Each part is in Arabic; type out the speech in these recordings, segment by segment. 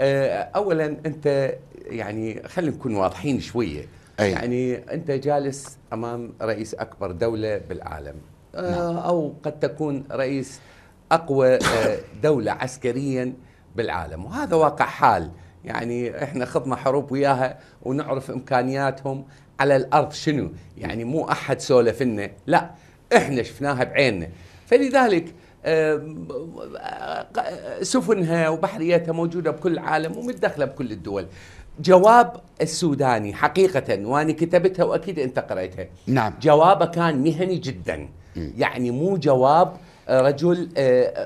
آه، اولا انت يعني خلينا نكون واضحين شويه أي. يعني انت جالس امام رئيس اكبر دوله بالعالم آه، نعم. او قد تكون رئيس اقوى آه، دوله عسكريا بالعالم وهذا واقع حال يعني احنا خضنا حروب وياها ونعرف امكانياتهم على الارض شنو يعني مو احد سولف لنا لا احنا شفناها بعيننا فلذلك آه، سفنها وبحرياتها موجوده بكل العالم ومتدخله بكل الدول جواب السوداني حقيقة واني كتبتها وأكيد أنت قرأتها نعم جوابه كان مهني جدا يعني مو جواب آه، رجل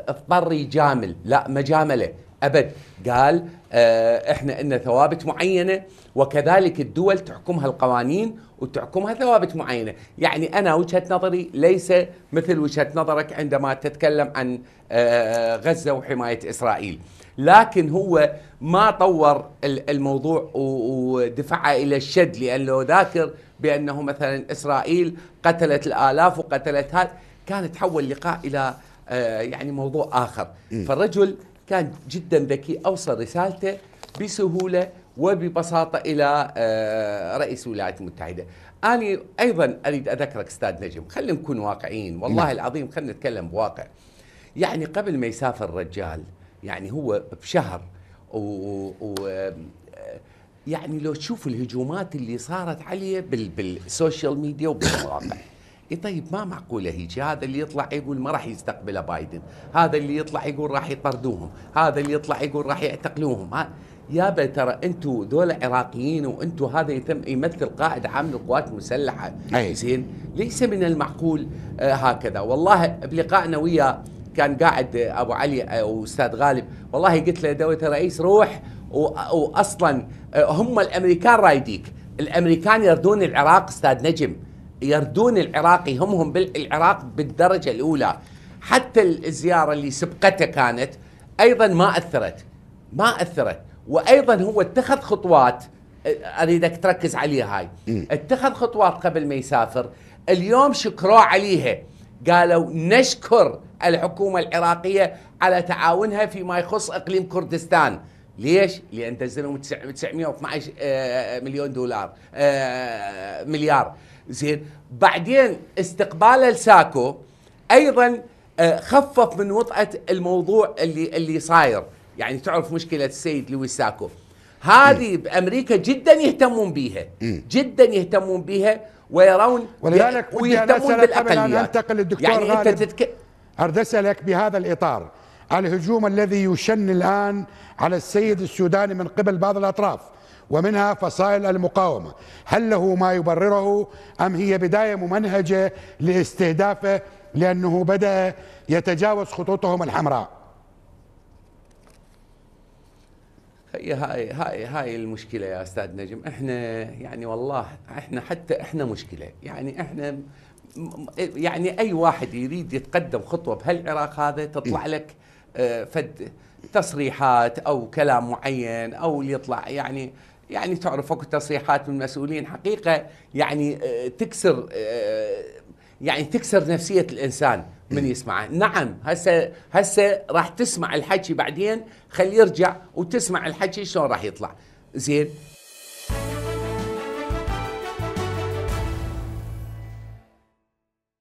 اضطر آه، يجامل لا مجاملة ابد قال آه، احنا ان ثوابت معينه وكذلك الدول تحكمها القوانين وتحكمها ثوابت معينه، يعني انا وجهه نظري ليس مثل وجهه نظرك عندما تتكلم عن آه، غزه وحمايه اسرائيل، لكن هو ما طور الموضوع ودفعه الى الشد لانه ذاكر بانه مثلا اسرائيل قتلت الالاف وقتلت هذا، كان تحول لقاء الى آه، يعني موضوع اخر، فالرجل كان جدا ذكي اوصل رسالته بسهوله وببساطه الى آه، رئيس الولايات المتحده. انا ايضا اريد اذكرك استاذ نجم، خلينا نكون واقعيين، والله نعم. العظيم خلينا نتكلم بواقع. يعني قبل ما يسافر الرجال يعني هو بشهر و, و... يعني لو تشوف الهجومات اللي صارت عليه بال... بالسوشيال ميديا وبالمواقع إيه طيب ما معقولة هيجي هذا اللي يطلع يقول ما راح يستقبله بايدن هذا اللي يطلع يقول راح يطردوهم هذا اللي يطلع يقول راح يعتقلوهم ها يابا ترى انتم دول عراقيين وانتم هذا يتم يمثل قائد عام للقوات المسلحه أي. زين ليس من المعقول آه هكذا والله بلقائنا ويا كان قاعد آه ابو علي آه واستاذ غالب والله قلت له دوله الرئيس روح آه، واصلا آه، هم الامريكان رايديك الامريكان يردون العراق استاذ نجم يردون العراق يهمهم بالعراق بالدرجه الاولى حتى الزياره اللي سبقته كانت ايضا ما اثرت ما اثرت وايضا هو اتخذ خطوات أه، اريدك تركز عليها هاي اتخذ خطوات قبل ما يسافر اليوم شكروا عليها قالوا نشكر الحكومه العراقيه على تعاونها فيما يخص اقليم كردستان ليش؟ لان دزلهم 912 آه، آه، مليون دولار آه، مليار زين بعدين استقباله لساكو ايضا خفف من وطأة الموضوع اللي اللي صاير يعني تعرف مشكلة السيد لويس ساكو هذه بامريكا جدا يهتمون بها جدا يهتمون بها ويرون ولذلك ويهتمون بالاقليات قبل انتقل للدكتور يعني غالب. انت تتك... أرد اسالك بهذا الاطار الهجوم الذي يشن الآن على السيد السوداني من قبل بعض الأطراف ومنها فصائل المقاومة هل له ما يبرره أم هي بداية ممنهجة لاستهدافه لأنه بدأ يتجاوز خطوطهم الحمراء هاي هاي هاي المشكله يا استاذ نجم احنا يعني والله احنا حتى احنا مشكله يعني احنا يعني اي واحد يريد يتقدم خطوه بهالعراق هذا تطلع إيه. لك آه، فد تصريحات او كلام معين او اللي يطلع يعني يعني تعرف اكو تصريحات من مسؤولين حقيقه يعني آه، تكسر آه، يعني تكسر نفسيه الانسان من يسمعه نعم هسه هسه راح تسمع الحكي بعدين خليه يرجع وتسمع الحكي شلون راح يطلع زين